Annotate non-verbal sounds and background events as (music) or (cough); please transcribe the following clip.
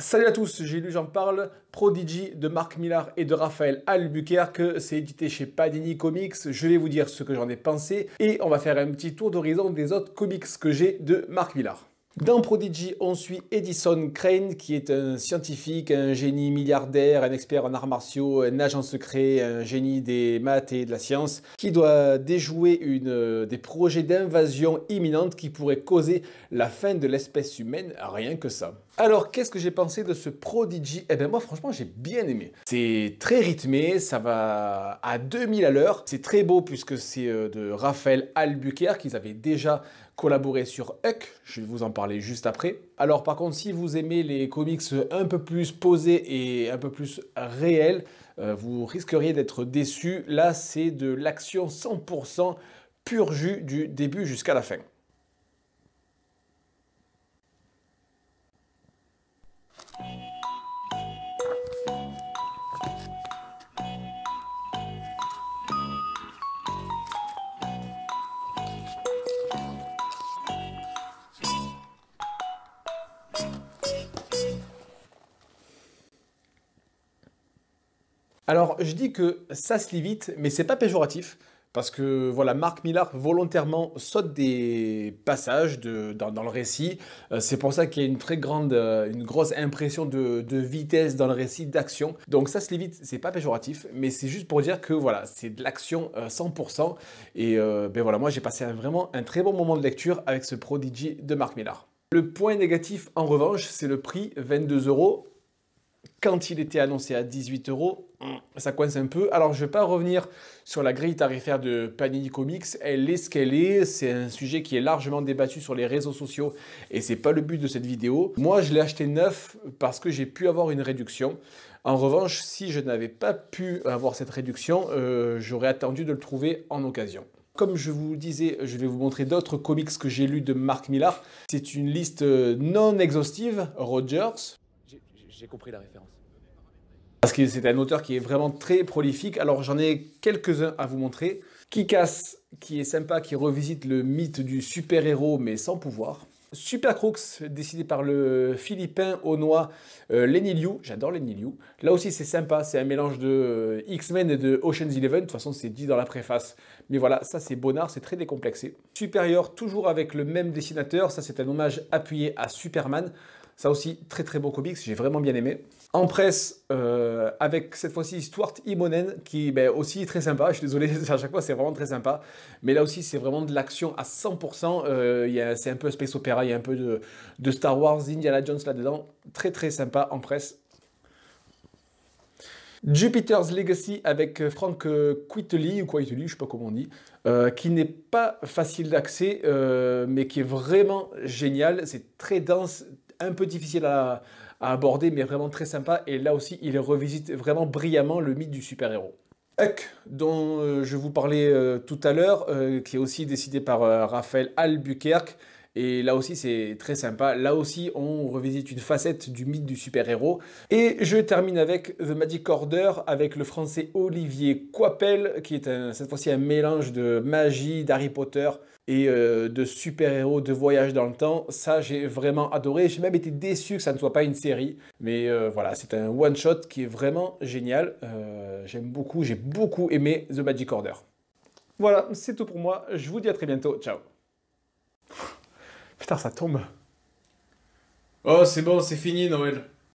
Salut à tous, j'ai lu, j'en parle, Prodigy de Marc Millar et de Raphaël Albuquerque, c'est édité chez Padini Comics, je vais vous dire ce que j'en ai pensé et on va faire un petit tour d'horizon des autres comics que j'ai de Marc Millar. Dans Prodigy, on suit Edison Crane, qui est un scientifique, un génie milliardaire, un expert en arts martiaux, un agent secret, un génie des maths et de la science, qui doit déjouer une, des projets d'invasion imminente qui pourraient causer la fin de l'espèce humaine, rien que ça. Alors, qu'est-ce que j'ai pensé de ce Prodigy Eh bien, moi, franchement, j'ai bien aimé. C'est très rythmé, ça va à 2000 à l'heure. C'est très beau puisque c'est euh, de Raphaël Albuquerque qu'ils avaient déjà collaboré sur Huck. Je vais vous en parler juste après. Alors, par contre, si vous aimez les comics un peu plus posés et un peu plus réels, euh, vous risqueriez d'être déçu. Là, c'est de l'action 100% pur jus du début jusqu'à la fin. Alors, je dis que ça se lit vite, mais c'est pas péjoratif. Parce que voilà, Marc Millard volontairement saute des passages dans, le récit. Euh, c'est pour ça qu'il y a une très grande, euh, une grosse impression de, vitesse dans le récit, d'action. Donc ça se lit vite, c'est pas péjoratif, mais c'est juste pour dire que voilà, c'est de l'action 100%. Euh, Et ben voilà, moi j'ai passé vraiment un très bon moment de lecture avec ce Prodigy de Marc Millard. Le point négatif en revanche, c'est le prix 22 euros quand il était annoncé à 18 euros, ça coince un peu. Alors je ne vais pas revenir sur la grille tarifaire de Panini Comics, elle est ce qu'elle est, c'est un sujet qui est largement débattu sur les réseaux sociaux et ce n'est pas le but de cette vidéo. Moi je l'ai acheté neuf parce que j'ai pu avoir une réduction. En revanche, si je n'avais pas pu avoir cette réduction, euh, j'aurais attendu de le trouver en occasion. Comme je vous disais, je vais vous montrer d'autres comics que j'ai lus de Mark Millar. C'est une liste euh, non exhaustive, Rogers, j'ai compris la référence. Parce que c'est un auteur qui est vraiment très prolifique. Alors j'en ai quelques-uns à vous montrer. Kikas, qui est sympa, qui revisite le mythe du super-héros mais sans pouvoir. Super Crooks, décidé par le philippin au euh, Lenny J'adore Lenny Là aussi, c'est sympa. C'est un mélange de euh, X-Men et de Ocean's Eleven. De toute façon, c'est dit dans la préface. Mais voilà, ça, c'est bonnard. C'est très décomplexé. Supérieur, toujours avec le même dessinateur. Ça, c'est un hommage appuyé à Superman. Ça aussi, très très bon comics, j'ai vraiment bien aimé. En presse, euh, avec cette fois-ci Stuart Imonen, qui ben, aussi très sympa. Je suis désolé, (laughs) à chaque fois c'est vraiment très sympa. Mais là aussi, c'est vraiment de l'action à 100%. Euh, c'est un peu Space Opera, il y a un peu de, Star Wars, Indiana Jones là-dedans. Très très sympa en presse. Jupiter's Legacy avec euh, Frank Quitely, ou Quitely, je sais pas comment on dit, qui n'est pas facile d'accès, mais qui est vraiment génial. C'est très dense, un peu difficile à, aborder, mais vraiment très sympa. Et là aussi, il revisite vraiment brillamment le mythe du super-héros dont euh, je vous parlais euh, tout à l'heure, euh, qui est aussi décidé par Raphaël Albuquerque, et là aussi, c'est très sympa. Là aussi, on revisite une facette du mythe du super-héros. Et je termine avec The Magic Order, avec le français Olivier Coipel, qui est cette fois-ci un mélange de magie, d'Harry Potter et euh, de super-héros, de voyage dans le temps. Ça, j'ai vraiment adoré. J'ai même été déçu que ça ne soit pas une série. Mais euh, voilà, c'est un one-shot qui est vraiment génial. Euh, j'aime beaucoup, j'ai beaucoup aimé The Magic Order. Voilà, c'est tout pour moi. Je vous dis à très bientôt. Ciao Putain, ça tombe. Oh, c'est bon, c'est fini Noël.